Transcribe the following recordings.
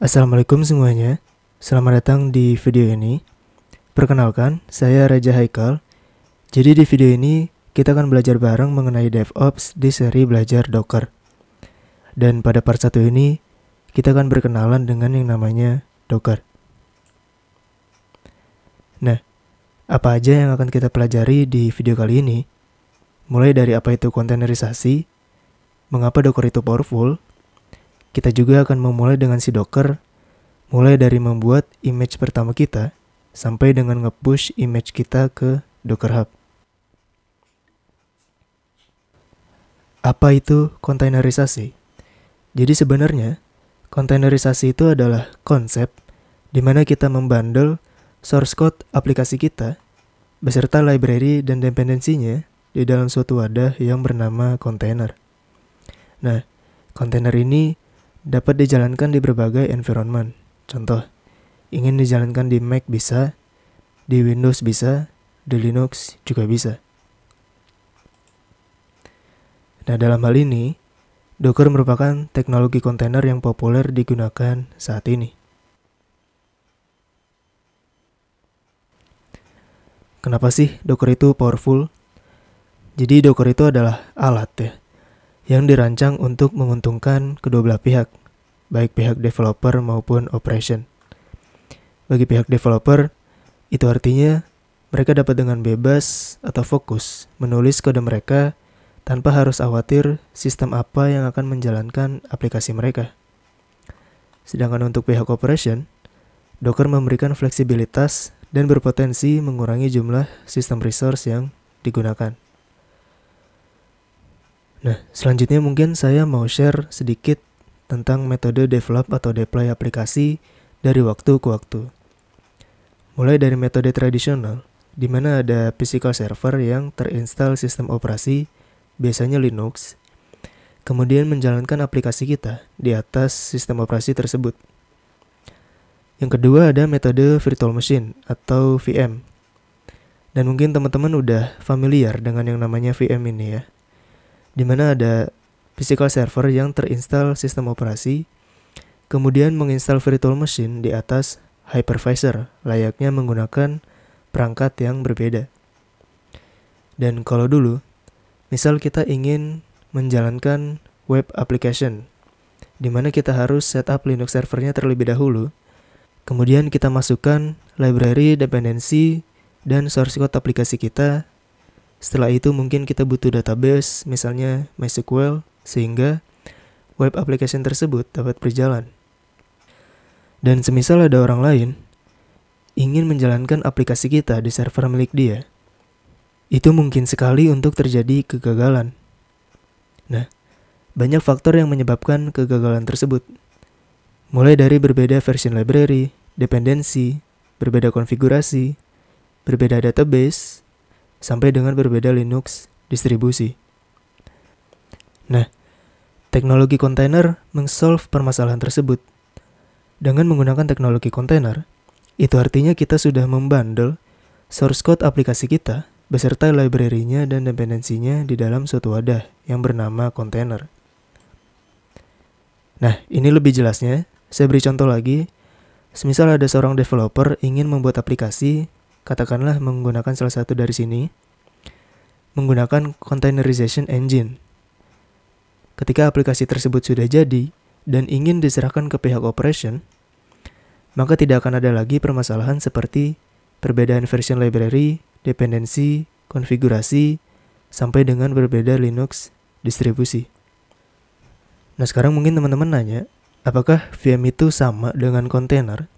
Assalamualaikum semuanya, selamat datang di video ini. Perkenalkan, saya Raja Haikal. Jadi di video ini, kita akan belajar bareng mengenai DevOps di seri belajar Docker. Dan pada part 1 ini, kita akan berkenalan dengan yang namanya Docker. Nah, apa aja yang akan kita pelajari di video kali ini? Mulai dari apa itu kontainerisasi, mengapa Docker itu powerful, kita juga akan memulai dengan si docker, mulai dari membuat image pertama kita, sampai dengan nge-push image kita ke Docker Hub. Apa itu kontainerisasi? Jadi sebenarnya, kontainerisasi itu adalah konsep di mana kita membandel source code aplikasi kita beserta library dan dependensinya di dalam suatu wadah yang bernama container. Nah, container ini dapat dijalankan di berbagai environment. Contoh, ingin dijalankan di Mac bisa, di Windows bisa, di Linux juga bisa. Nah, dalam hal ini, Docker merupakan teknologi kontainer yang populer digunakan saat ini. Kenapa sih Docker itu powerful? Jadi Docker itu adalah alat ya, yang dirancang untuk menguntungkan kedua belah pihak, baik pihak developer maupun operation. Bagi pihak developer, itu artinya mereka dapat dengan bebas atau fokus menulis kode mereka tanpa harus khawatir sistem apa yang akan menjalankan aplikasi mereka. Sedangkan untuk pihak operation, Docker memberikan fleksibilitas dan berpotensi mengurangi jumlah sistem resource yang digunakan. Nah, selanjutnya mungkin saya mau share sedikit tentang metode develop atau deploy aplikasi dari waktu ke waktu. Mulai dari metode tradisional, di mana ada physical server yang terinstall sistem operasi, biasanya Linux, kemudian menjalankan aplikasi kita di atas sistem operasi tersebut. Yang kedua ada metode virtual machine atau VM. Dan mungkin teman-teman udah familiar dengan yang namanya VM ini ya di mana ada physical server yang terinstall sistem operasi, kemudian menginstal virtual machine di atas hypervisor, layaknya menggunakan perangkat yang berbeda. Dan kalau dulu, misal kita ingin menjalankan web application, di mana kita harus setup Linux servernya terlebih dahulu, kemudian kita masukkan library, dependency dan source code aplikasi kita setelah itu mungkin kita butuh database, misalnya MySQL, sehingga web application tersebut dapat berjalan. Dan semisal ada orang lain ingin menjalankan aplikasi kita di server milik dia, itu mungkin sekali untuk terjadi kegagalan. Nah, banyak faktor yang menyebabkan kegagalan tersebut. Mulai dari berbeda version library, dependensi, berbeda konfigurasi, berbeda database, sampai dengan berbeda Linux distribusi. Nah, teknologi kontainer mengsolve permasalahan tersebut. Dengan menggunakan teknologi kontainer, itu artinya kita sudah membandel source code aplikasi kita beserta library-nya dan dependensinya di dalam suatu wadah yang bernama kontainer. Nah, ini lebih jelasnya, saya beri contoh lagi. Semisal ada seorang developer ingin membuat aplikasi katakanlah menggunakan salah satu dari sini, menggunakan containerization engine. Ketika aplikasi tersebut sudah jadi dan ingin diserahkan ke pihak operation, maka tidak akan ada lagi permasalahan seperti perbedaan version library, dependensi, konfigurasi, sampai dengan berbeda Linux distribusi. Nah sekarang mungkin teman-teman nanya, apakah VM itu sama dengan container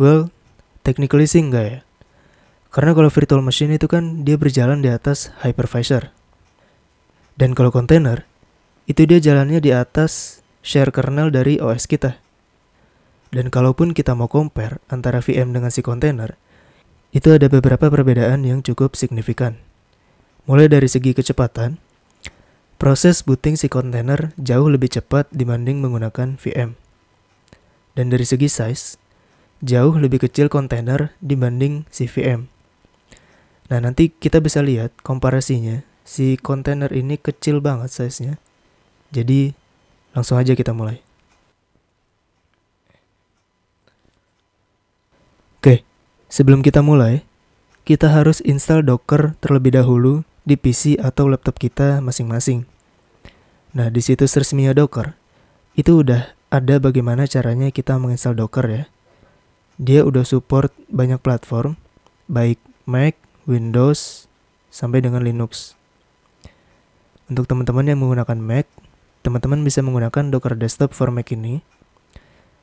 Well, technically sih enggak ya. Karena kalau virtual machine itu kan dia berjalan di atas hypervisor. Dan kalau container, itu dia jalannya di atas share kernel dari OS kita. Dan kalaupun kita mau compare antara VM dengan si container, itu ada beberapa perbedaan yang cukup signifikan. Mulai dari segi kecepatan, proses booting si container jauh lebih cepat dibanding menggunakan VM. Dan dari segi size, jauh lebih kecil container dibanding si VM. Nah, nanti kita bisa lihat komparasinya. Si kontainer ini kecil banget size-nya. Jadi, langsung aja kita mulai. Oke, sebelum kita mulai, kita harus install Docker terlebih dahulu di PC atau laptop kita masing-masing. Nah, di situs resminya Docker, itu udah ada bagaimana caranya kita menginstal Docker ya. Dia udah support banyak platform, baik Mac, Windows, sampai dengan Linux. Untuk teman-teman yang menggunakan Mac, teman-teman bisa menggunakan Docker Desktop for Mac ini.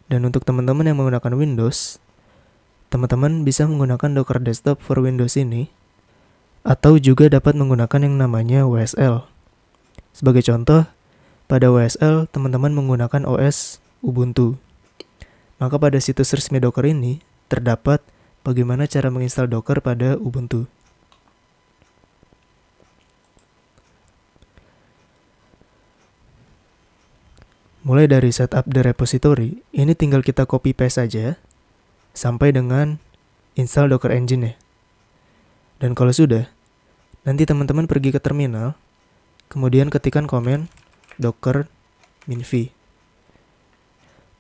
Dan untuk teman-teman yang menggunakan Windows, teman-teman bisa menggunakan Docker Desktop for Windows ini, atau juga dapat menggunakan yang namanya WSL. Sebagai contoh, pada WSL, teman-teman menggunakan OS Ubuntu. Maka pada situs resmi Docker ini, terdapat bagaimana cara menginstal Docker pada Ubuntu. Mulai dari setup the repository, ini tinggal kita copy paste saja sampai dengan install Docker Engine ya. Dan kalau sudah, nanti teman-teman pergi ke terminal, kemudian ketikkan komen docker minv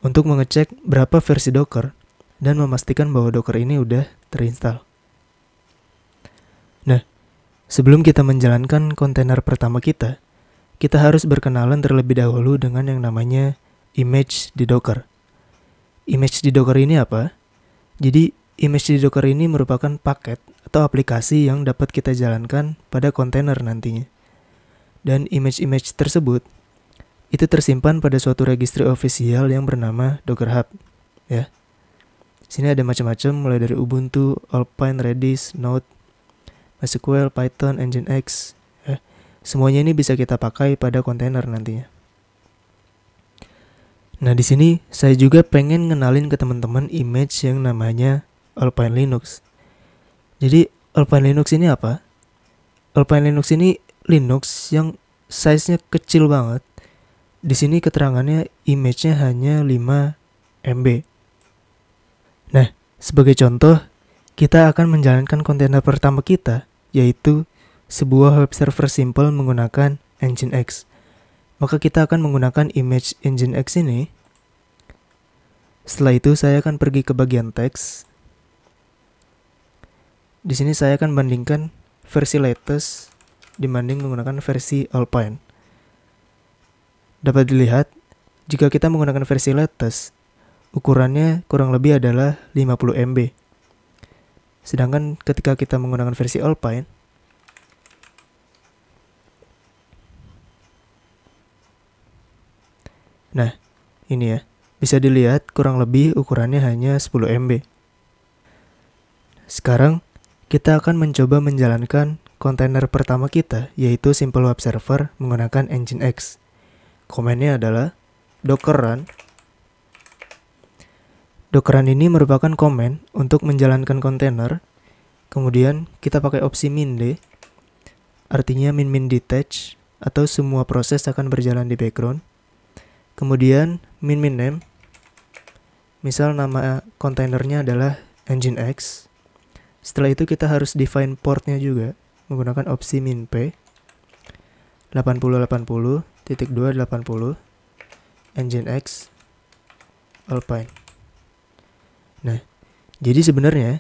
untuk mengecek berapa versi Docker dan memastikan bahwa Docker ini udah terinstall. Nah, sebelum kita menjalankan kontainer pertama kita, kita harus berkenalan terlebih dahulu dengan yang namanya image di Docker. Image di Docker ini apa? Jadi, image di Docker ini merupakan paket atau aplikasi yang dapat kita jalankan pada kontainer nantinya. Dan image-image tersebut itu tersimpan pada suatu registry official yang bernama Docker Hub, ya sini ada macam-macam mulai dari Ubuntu, Alpine, Redis, Node, MySQL, Python, Nginx. Eh, semuanya ini bisa kita pakai pada kontainer nantinya. Nah, di sini saya juga pengen ngenalin ke teman-teman image yang namanya Alpine Linux. Jadi, Alpine Linux ini apa? Alpine Linux ini Linux yang size-nya kecil banget. Di sini keterangannya image-nya hanya 5 MB. Nah, sebagai contoh, kita akan menjalankan kontainer pertama kita, yaitu sebuah web server simple menggunakan Nginx. Maka kita akan menggunakan image Nginx ini. Setelah itu saya akan pergi ke bagian teks. Di sini saya akan bandingkan versi latest dibanding menggunakan versi Alpine. Dapat dilihat, jika kita menggunakan versi latest, ukurannya kurang lebih adalah 50 MB. Sedangkan ketika kita menggunakan versi Alpine, Nah, ini ya. Bisa dilihat kurang lebih ukurannya hanya 10 MB. Sekarang, kita akan mencoba menjalankan kontainer pertama kita, yaitu Simple Web Server menggunakan engine X. Komennya adalah docker run Dockeran ini merupakan komen untuk menjalankan kontainer. Kemudian kita pakai opsi min d, artinya min min detach atau semua proses akan berjalan di background. Kemudian min min name, misal nama kontainernya adalah engine x. Setelah itu kita harus define portnya juga menggunakan opsi min p 8080.280 engine x Alpine. Nah, jadi sebenarnya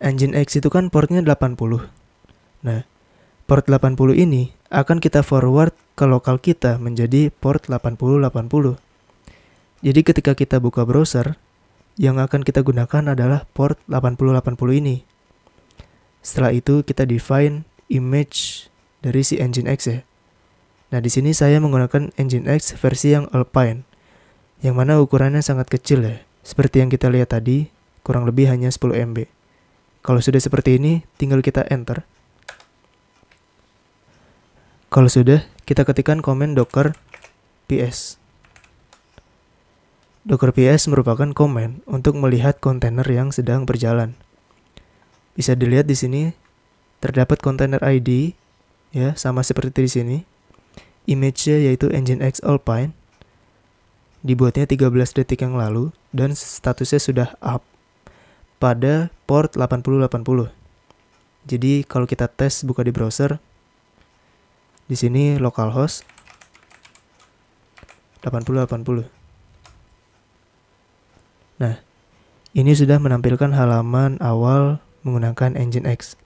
engine X itu kan portnya 80. Nah, port 80 ini akan kita forward ke lokal kita menjadi port 8080. Jadi ketika kita buka browser, yang akan kita gunakan adalah port 8080 ini. Setelah itu kita define image dari si engine X ya. Nah, di sini saya menggunakan engine X versi yang Alpine, yang mana ukurannya sangat kecil ya. Seperti yang kita lihat tadi, kurang lebih hanya 10 MB. Kalau sudah seperti ini, tinggal kita enter. Kalau sudah, kita ketikkan komen docker ps. Docker ps merupakan komen untuk melihat kontainer yang sedang berjalan. Bisa dilihat di sini terdapat kontainer ID ya sama seperti di sini. Image-nya yaitu Nginx Alpine dibuatnya 13 detik yang lalu dan statusnya sudah up pada port 8080. Jadi kalau kita tes buka di browser, di sini localhost 8080. Nah, ini sudah menampilkan halaman awal menggunakan engine X.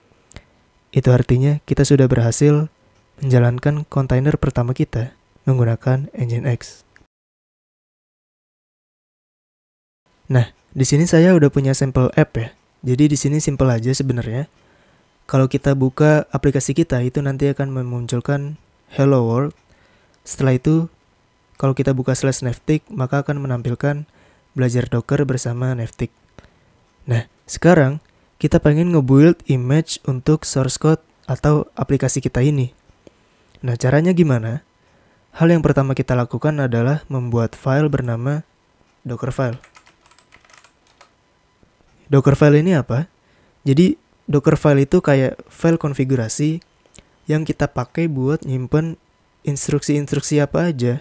Itu artinya kita sudah berhasil menjalankan kontainer pertama kita menggunakan engine X. Nah, di sini saya udah punya sampel app ya. Jadi di sini simple aja sebenarnya. Kalau kita buka aplikasi kita itu nanti akan memunculkan Hello World. Setelah itu, kalau kita buka slash Neftik, maka akan menampilkan belajar Docker bersama Neftik. Nah, sekarang kita pengen nge image untuk source code atau aplikasi kita ini. Nah, caranya gimana? Hal yang pertama kita lakukan adalah membuat file bernama Docker file. Docker file ini apa? Jadi Docker file itu kayak file konfigurasi yang kita pakai buat nyimpen instruksi-instruksi apa aja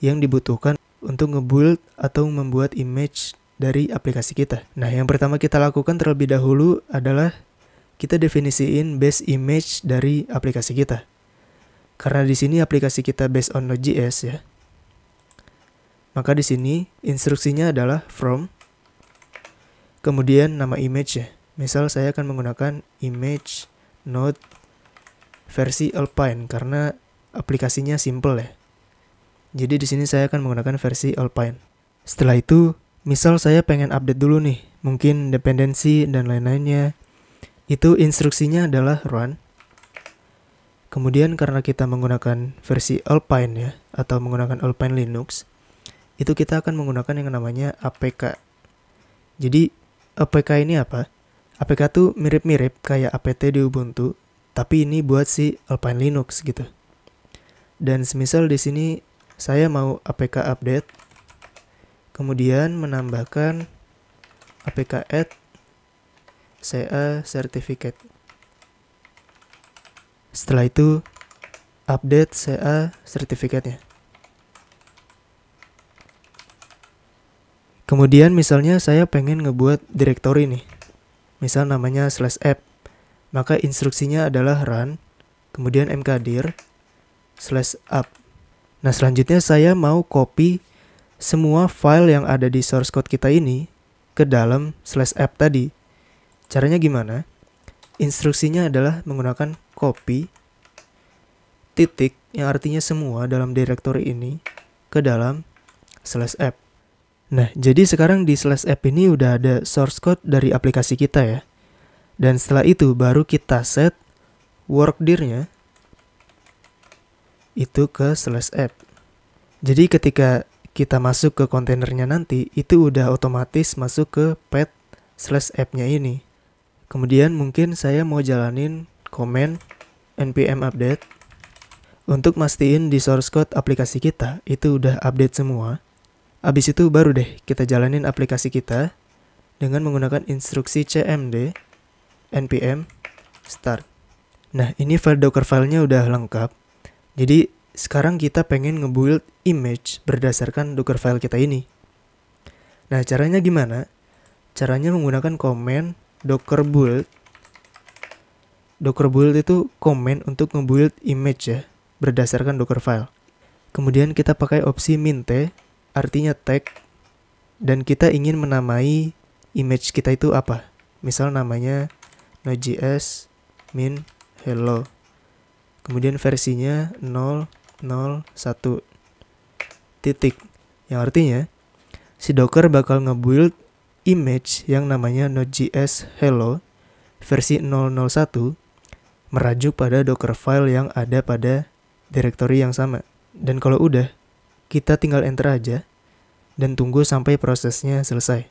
yang dibutuhkan untuk ngebuild atau membuat image dari aplikasi kita. Nah, yang pertama kita lakukan terlebih dahulu adalah kita definisiin base image dari aplikasi kita. Karena di sini aplikasi kita based on Node.js ya. Maka di sini instruksinya adalah from kemudian nama image ya misal saya akan menggunakan image node versi Alpine karena aplikasinya simple ya jadi di sini saya akan menggunakan versi Alpine setelah itu misal saya pengen update dulu nih mungkin dependensi dan lain-lainnya itu instruksinya adalah run Kemudian karena kita menggunakan versi Alpine ya atau menggunakan Alpine Linux, itu kita akan menggunakan yang namanya APK. Jadi APK ini apa? APK tuh mirip-mirip kayak APT di Ubuntu, tapi ini buat si Alpine Linux gitu. Dan semisal di sini saya mau APK update, kemudian menambahkan APK add CA certificate. Setelah itu update CA certificate-nya. Kemudian misalnya saya pengen ngebuat directory nih. Misal namanya slash app. Maka instruksinya adalah run, kemudian mkdir, slash app. Nah selanjutnya saya mau copy semua file yang ada di source code kita ini ke dalam slash app tadi. Caranya gimana? Instruksinya adalah menggunakan copy titik yang artinya semua dalam directory ini ke dalam slash app. Nah, jadi sekarang di slash app ini udah ada source code dari aplikasi kita ya. Dan setelah itu baru kita set work dirnya itu ke slash app. Jadi ketika kita masuk ke kontainernya nanti, itu udah otomatis masuk ke pet slash app-nya ini. Kemudian mungkin saya mau jalanin command npm update untuk mastiin di source code aplikasi kita itu udah update semua. Abis itu baru deh kita jalanin aplikasi kita dengan menggunakan instruksi cmd npm start. Nah, ini file Docker filenya udah lengkap. Jadi, sekarang kita pengen ngebuild image berdasarkan Docker file kita ini. Nah, caranya gimana? Caranya menggunakan command docker build. Docker build itu command untuk ngebuild image ya, berdasarkan Docker file. Kemudian kita pakai opsi minte artinya tag dan kita ingin menamai image kita itu apa. Misal namanya Node.js min hello. Kemudian versinya 001 titik. Yang artinya si Docker bakal ngebuild image yang namanya Node.js hello versi 001 merajuk pada Docker file yang ada pada direktori yang sama. Dan kalau udah, kita tinggal enter aja dan tunggu sampai prosesnya selesai.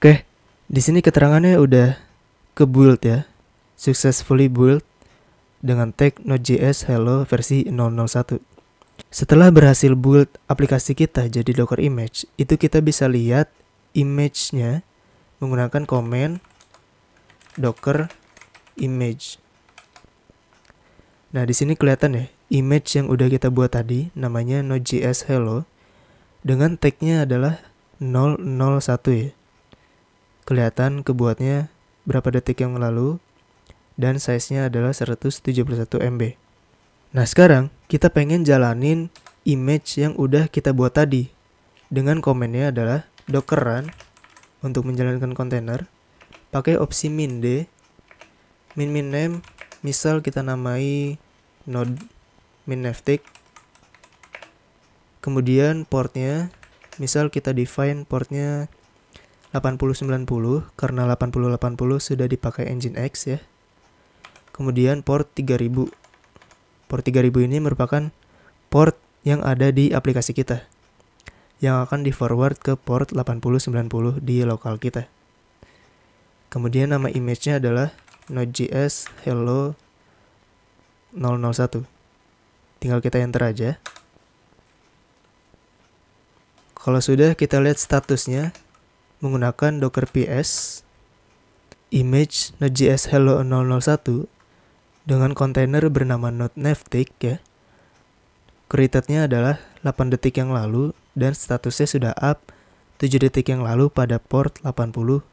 Oke, di sini keterangannya udah ke build ya. Successfully build dengan tag Node.js hello versi 001. Setelah berhasil build aplikasi kita jadi Docker image, itu kita bisa lihat image-nya menggunakan command docker image. Nah, di sini kelihatan ya, image yang udah kita buat tadi namanya node.js hello dengan tag-nya adalah 001 ya. Kelihatan kebuatnya berapa detik yang lalu dan size-nya adalah 171 MB. Nah, sekarang kita pengen jalanin image yang udah kita buat tadi dengan komennya adalah docker run untuk menjalankan kontainer, pakai opsi min d, min min name, misal kita namai node min neftik kemudian portnya, misal kita define portnya 8090 karena 8080 sudah dipakai engine X ya. Kemudian port 3000. Port 3000 ini merupakan port yang ada di aplikasi kita yang akan di forward ke port 8090 di lokal kita. Kemudian nama image-nya adalah node.js hello 001. Tinggal kita enter aja. Kalau sudah kita lihat statusnya menggunakan docker ps image node.js hello 001 dengan kontainer bernama node navtic ya. Creatednya adalah 8 detik yang lalu dan statusnya sudah up 7 detik yang lalu pada port 8090.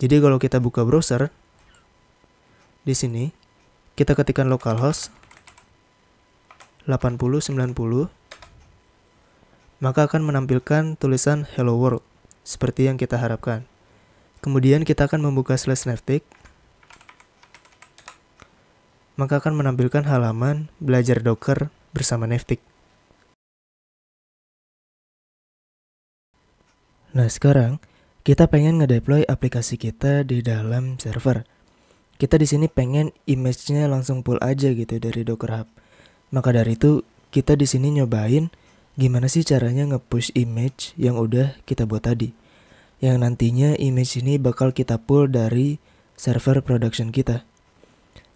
Jadi kalau kita buka browser di sini kita ketikkan localhost 8090 maka akan menampilkan tulisan hello world seperti yang kita harapkan. Kemudian kita akan membuka slash navtic maka akan menampilkan halaman belajar Docker bersama Neftik. Nah sekarang kita pengen ngedeploy aplikasi kita di dalam server. Kita di sini pengen image-nya langsung pull aja gitu dari Docker Hub. Maka dari itu kita di sini nyobain gimana sih caranya nge-push image yang udah kita buat tadi. Yang nantinya image ini bakal kita pull dari server production kita.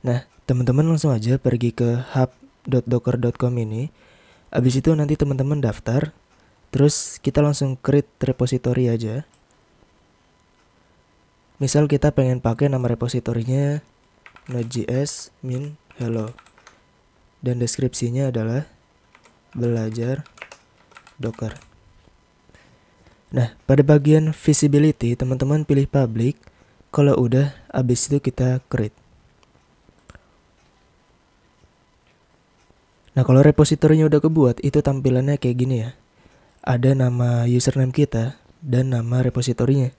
Nah, teman-teman langsung aja pergi ke hub.docker.com ini. Abis itu nanti teman-teman daftar, Terus kita langsung create repository aja. Misal kita pengen pakai nama repositorinya node.js min hello. Dan deskripsinya adalah belajar Docker. Nah, pada bagian visibility, teman-teman pilih public. Kalau udah, abis itu kita create. Nah, kalau repositorinya udah kebuat, itu tampilannya kayak gini ya ada nama username kita dan nama repositorinya.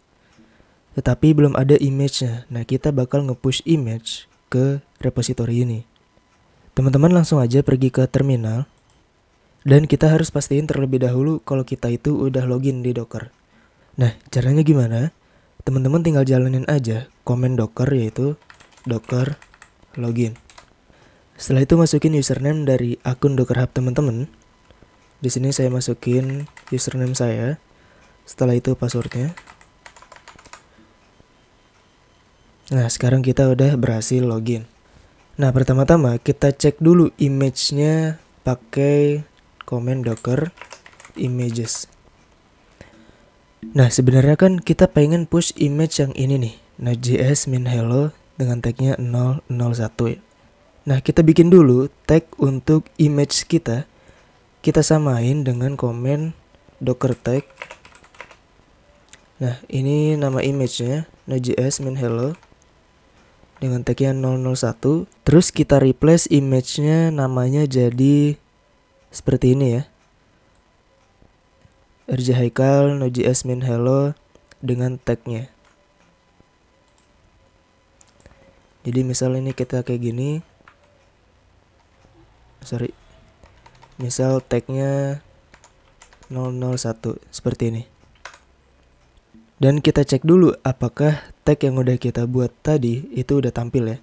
Tetapi belum ada image-nya. Nah, kita bakal nge-push image ke repository ini. Teman-teman langsung aja pergi ke terminal. Dan kita harus pastiin terlebih dahulu kalau kita itu udah login di Docker. Nah, caranya gimana? Teman-teman tinggal jalanin aja komen Docker yaitu docker login. Setelah itu masukin username dari akun Docker Hub teman-teman di sini saya masukin username saya. Setelah itu passwordnya. Nah, sekarang kita udah berhasil login. Nah, pertama-tama kita cek dulu image-nya pakai command docker images. Nah, sebenarnya kan kita pengen push image yang ini nih. Nah, js min hello dengan tagnya 001 ya. Nah, kita bikin dulu tag untuk image kita kita samain dengan komen docker tag nah ini nama image-nya nojs min hello dengan tagnya 001 terus kita replace image-nya namanya jadi seperti ini ya rj haikal nojs min hello dengan tag nya jadi misal ini kita kayak gini sorry misal tagnya 001 seperti ini dan kita cek dulu apakah tag yang udah kita buat tadi itu udah tampil ya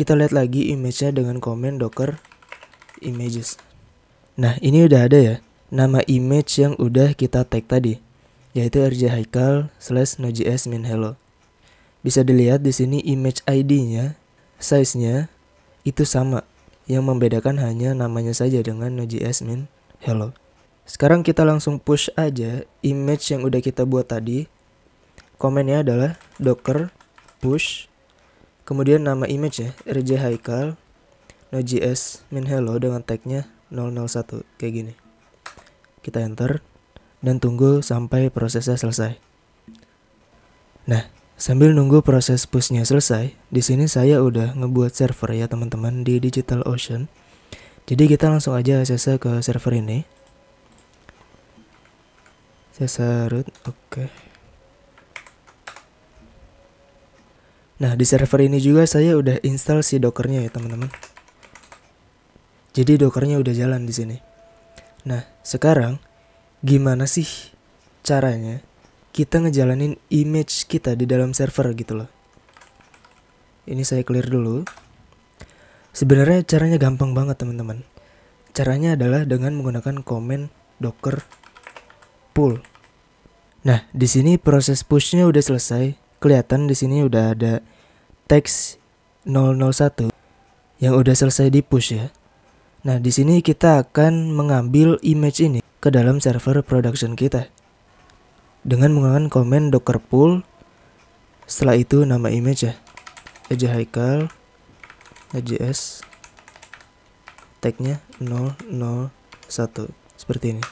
kita lihat lagi image-nya dengan komen docker images nah ini udah ada ya nama image yang udah kita tag tadi yaitu rj haikal slash nojs min hello bisa dilihat di sini image id-nya size-nya itu sama yang membedakan hanya namanya saja dengan Node.js min hello. Sekarang kita langsung push aja image yang udah kita buat tadi. Komennya adalah docker push kemudian nama image ya rj haikal node.js min hello dengan tagnya 001 kayak gini kita enter dan tunggu sampai prosesnya selesai. Nah, Sambil nunggu proses pushnya selesai, di sini saya udah ngebuat server ya teman-teman di Digital Ocean. Jadi kita langsung aja access ke server ini. Saya root, oke. Okay. Nah, di server ini juga saya udah install si dockernya ya teman-teman. Jadi dockernya udah jalan di sini. Nah, sekarang gimana sih caranya kita ngejalanin image kita di dalam server gitu loh. Ini saya clear dulu. Sebenarnya caranya gampang banget teman-teman. Caranya adalah dengan menggunakan command docker pull. Nah, di sini proses pushnya udah selesai. Kelihatan di sini udah ada text 001 yang udah selesai di push ya. Nah, di sini kita akan mengambil image ini ke dalam server production kita dengan menggunakan command docker pull setelah itu nama image ya aja haikal ajs, tagnya 001 seperti ini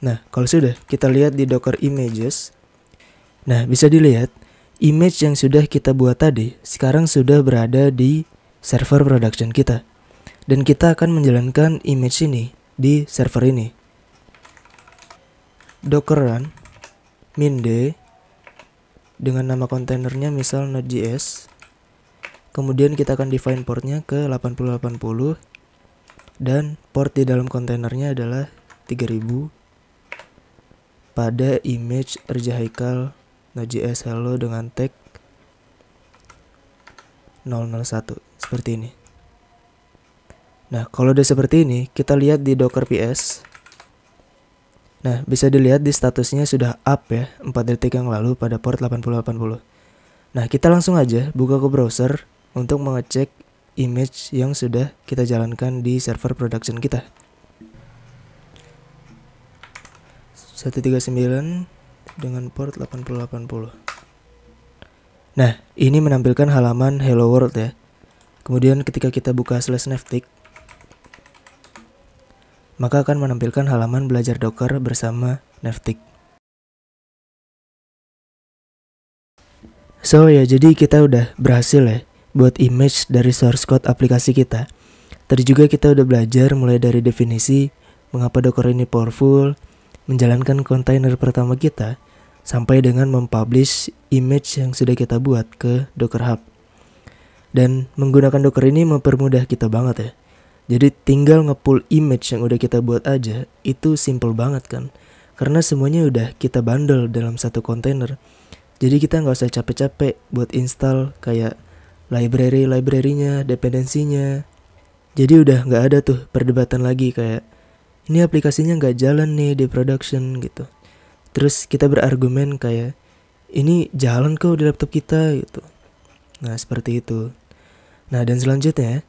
Nah, kalau sudah kita lihat di Docker Images, nah bisa dilihat image yang sudah kita buat tadi sekarang sudah berada di server production kita. Dan kita akan menjalankan image ini di server ini. Docker run minde dengan nama kontainernya misal node.js. Kemudian kita akan define portnya ke 8080 dan port di dalam kontainernya adalah 3000 pada image Rja nge-JS nah, hello dengan tag 001 seperti ini. Nah, kalau udah seperti ini, kita lihat di Docker PS. Nah, bisa dilihat di statusnya sudah up ya, 4 detik yang lalu pada port 8080. Nah, kita langsung aja buka ke browser untuk mengecek image yang sudah kita jalankan di server production kita. 139 dengan port 8080. Nah, ini menampilkan halaman Hello World ya. Kemudian ketika kita buka slash neftik, maka akan menampilkan halaman belajar Docker bersama neftik. So ya, jadi kita udah berhasil ya buat image dari source code aplikasi kita. Tadi juga kita udah belajar mulai dari definisi mengapa Docker ini powerful, menjalankan kontainer pertama kita sampai dengan mempublish image yang sudah kita buat ke Docker Hub. Dan menggunakan Docker ini mempermudah kita banget ya. Jadi tinggal ngepull image yang udah kita buat aja itu simple banget kan. Karena semuanya udah kita bundle dalam satu kontainer. Jadi kita nggak usah capek-capek buat install kayak library-librarinya, dependensinya. Jadi udah nggak ada tuh perdebatan lagi kayak ini aplikasinya nggak jalan nih di production gitu terus kita berargumen kayak ini jalan kok di laptop kita gitu nah seperti itu nah dan selanjutnya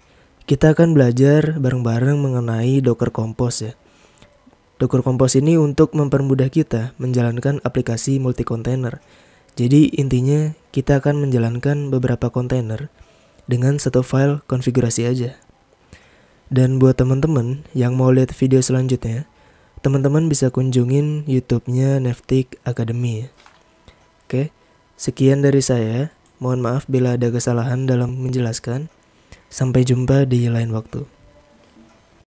kita akan belajar bareng-bareng mengenai Docker Compose ya Docker Compose ini untuk mempermudah kita menjalankan aplikasi multi container jadi intinya kita akan menjalankan beberapa kontainer dengan satu file konfigurasi aja. Dan buat teman-teman yang mau lihat video selanjutnya, teman-teman bisa kunjungin YouTube-nya Neftik Academy. Oke, sekian dari saya. Mohon maaf bila ada kesalahan dalam menjelaskan. Sampai jumpa di lain waktu.